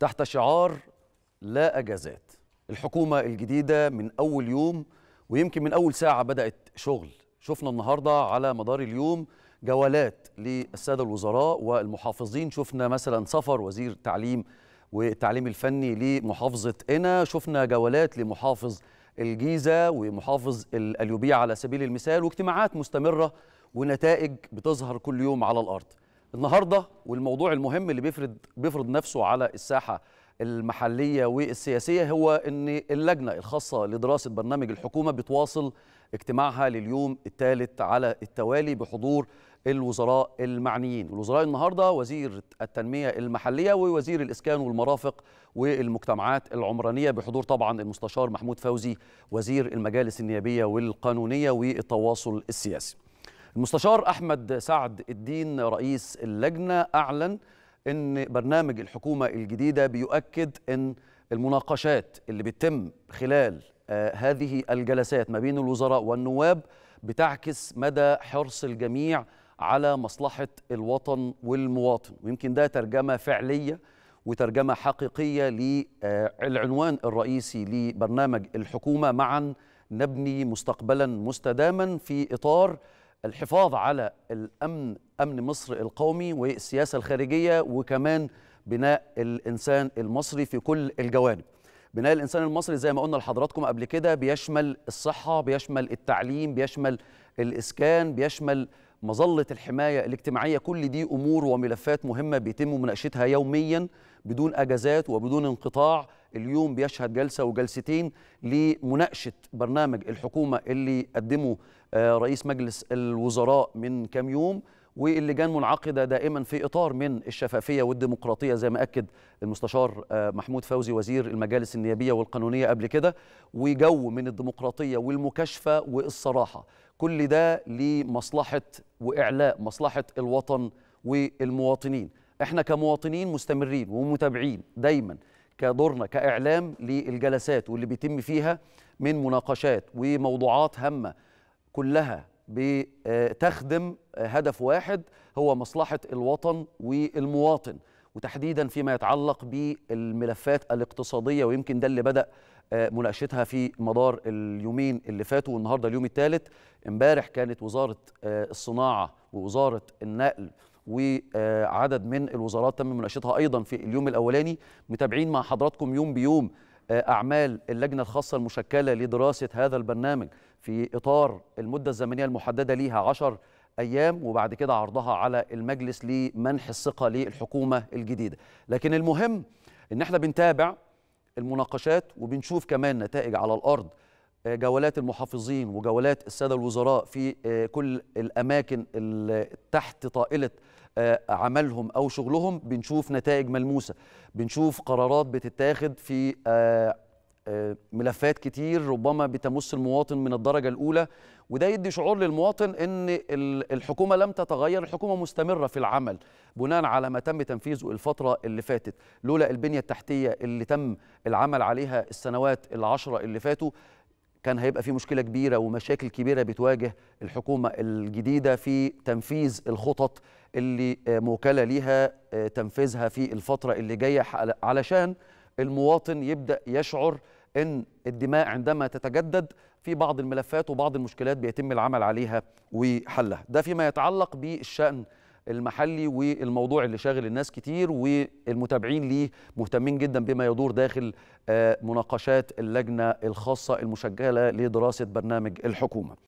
تحت شعار لا اجازات الحكومه الجديده من اول يوم ويمكن من اول ساعه بدات شغل شفنا النهارده على مدار اليوم جولات للساده الوزراء والمحافظين شفنا مثلا سفر وزير التعليم والتعليم الفني لمحافظه قنا شفنا جولات لمحافظ الجيزه ومحافظ الاليوبيه على سبيل المثال واجتماعات مستمره ونتائج بتظهر كل يوم على الارض النهارده والموضوع المهم اللي بيفرض بيفرض نفسه على الساحه المحليه والسياسيه هو ان اللجنه الخاصه لدراسه برنامج الحكومه بتواصل اجتماعها لليوم الثالث على التوالي بحضور الوزراء المعنيين الوزراء النهارده وزير التنميه المحليه ووزير الاسكان والمرافق والمجتمعات العمرانيه بحضور طبعا المستشار محمود فوزي وزير المجالس النيابيه والقانونيه والتواصل السياسي المستشار أحمد سعد الدين رئيس اللجنة أعلن أن برنامج الحكومة الجديدة بيؤكد أن المناقشات اللي بتتم خلال آه، هذه الجلسات ما بين الوزراء والنواب بتعكس مدى حرص الجميع على مصلحة الوطن والمواطن ويمكن ده ترجمة فعلية وترجمة حقيقية للعنوان آه، الرئيسي لبرنامج الحكومة معا نبني مستقبلا مستداما في إطار الحفاظ على الامن امن مصر القومي والسياسه الخارجيه وكمان بناء الانسان المصري في كل الجوانب بناء الانسان المصري زي ما قلنا لحضراتكم قبل كده بيشمل الصحه بيشمل التعليم بيشمل الاسكان بيشمل مظلة الحماية الاجتماعية كل دي أمور وملفات مهمة بيتم مناقشتها يوميا بدون أجازات وبدون انقطاع اليوم بيشهد جلسة وجلستين لمناقشة برنامج الحكومة اللي قدمه آه، رئيس مجلس الوزراء من كام يوم واللجان منعقدة دائما في إطار من الشفافية والديمقراطية زي ما أكد المستشار آه، محمود فوزي وزير المجالس النيابية والقانونية قبل كده وجو من الديمقراطية والمكاشفة والصراحة كل ده لمصلحة وإعلاء مصلحة الوطن والمواطنين احنا كمواطنين مستمرين ومتابعين دايما كدورنا كإعلام للجلسات واللي بيتم فيها من مناقشات وموضوعات هامة كلها بتخدم هدف واحد هو مصلحة الوطن والمواطن وتحديدا فيما يتعلق بالملفات الاقتصاديه ويمكن ده اللي بدا آه، مناقشتها في مدار اليومين اللي فاتوا والنهارده اليوم الثالث امبارح كانت وزاره آه، الصناعه ووزاره النقل وعدد من الوزارات تم مناقشتها ايضا في اليوم الاولاني متابعين مع حضراتكم يوم بيوم آه، اعمال اللجنه الخاصه المشكله لدراسه هذا البرنامج في اطار المده الزمنيه المحدده ليها 10 أيام وبعد كده عرضها على المجلس لمنح الثقة للحكومة الجديدة لكن المهم إن احنا بنتابع المناقشات وبنشوف كمان نتائج على الأرض آه، جولات المحافظين وجولات السادة الوزراء في آه، كل الأماكن اللي تحت طائلة آه، عملهم أو شغلهم بنشوف نتائج ملموسة بنشوف قرارات بتتاخد في آه، ملفات كتير ربما بتمس المواطن من الدرجة الأولى وده يدي شعور للمواطن أن الحكومة لم تتغير الحكومة مستمرة في العمل بناء على ما تم تنفيذه الفترة اللي فاتت لولا البنية التحتية اللي تم العمل عليها السنوات العشرة اللي فاتوا كان هيبقى في مشكلة كبيرة ومشاكل كبيرة بتواجه الحكومة الجديدة في تنفيذ الخطط اللي آه، موكلة ليها آه، تنفيذها في الفترة اللي جاية علشان المواطن يبدا يشعر ان الدماء عندما تتجدد في بعض الملفات وبعض المشكلات بيتم العمل عليها وحلها ده فيما يتعلق بالشان المحلي والموضوع اللي شاغل الناس كتير والمتابعين ليه مهتمين جدا بما يدور داخل آه، مناقشات اللجنه الخاصه المشكله لدراسه برنامج الحكومه